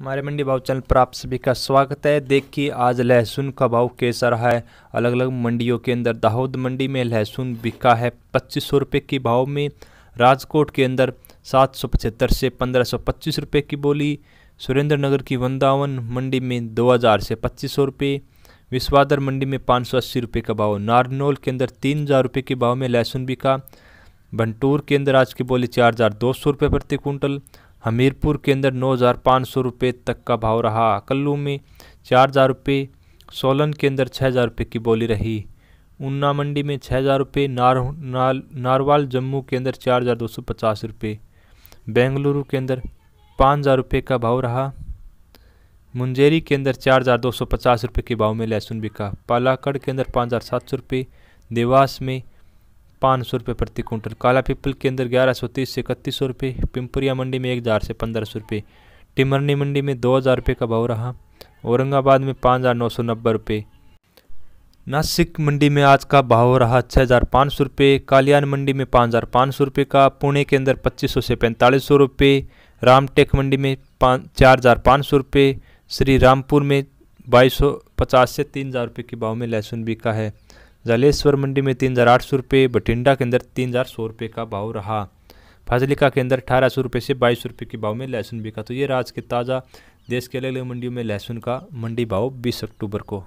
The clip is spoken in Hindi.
हमारे मंडी भाव चैनल पर आप सभी का स्वागत है देखिए आज लहसुन का भाव कैसा रहा है अलग अलग मंडियों के अंदर दाहोद मंडी में लहसुन बिका है पच्चीस सौ रुपये के भाव में राजकोट के अंदर सात सौ पचहत्तर से पंद्रह सौ पच्चीस रुपये की बोली सुरेंद्र नगर की वृंदावन मंडी में दो हज़ार से पच्चीस सौ रुपये विश्वादर मंडी में पाँच सौ अस्सी रुपये का भाव नारनौल के अंदर तीन हज़ार रुपये के भाव में लहसुन बिका भंटूर के अंदर आज की बोली चार हज़ार दो सौ रुपये प्रति क्विंटल हमीरपुर के अंदर नौ हज़ार पाँच सौ रुपये तक का भाव रहा कल्लू में चार हज़ार रुपये सोलन के अंदर छः हज़ार रुपये की बोली रही ऊना मंडी में छः हज़ार रुपये नार, नार, नारवाल जम्मू के अंदर चार हज़ार दो सौ पचास रुपये बेंगलुरु के अंदर पाँच हज़ार रुपये का भाव रहा मुंजेरी के अंदर चार हज़ार दो सौ पचास रुपये के भाव में लहसुन बिका पालाकड़ के अंदर पाँच हज़ार सात सौ रुपये देवास में पाँच सौ रुपये प्रति कुंटल काला पिपल के अंदर ग्यारह सौ तीस से इकतीस सौ रुपये पिंपरिया मंडी में एक हज़ार से पंद्रह सौ रुपये टिमरनी मंडी में दो हज़ार रुपये का भाव रहा औरंगाबाद में पाँच हज़ार नौ सौ नब्बे रुपये नासिक मंडी में आज का भाव रहा छः हज़ार पाँच सौ रुपये कालियान मंडी में पाँच हज़ार पाँच सौ रुपये का पुणे के अंदर पच्चीस सौ से पैंतालीस सौ रुपये रामटेक मंडी में पाँच चार हज़ार पाँच सौ रुपये श्री रामपुर में बाईस सौ पचास से तीन हज़ार रुपये के भाव में लहसुन बिका है जालेश्वर मंडी में तीन हज़ार आठ सौ रुपये बठिंडा के अंदर तीन हज़ार सौ रुपये का भाव रहा फाजिलिका के अंदर अठारह सौ रुपये से बाईस सौ रुपये के भाव में लहसुन बिका तो ये राज के ताज़ा देश के अलग अलग मंडियों में लहसुन का मंडी भाव बीस अक्टूबर को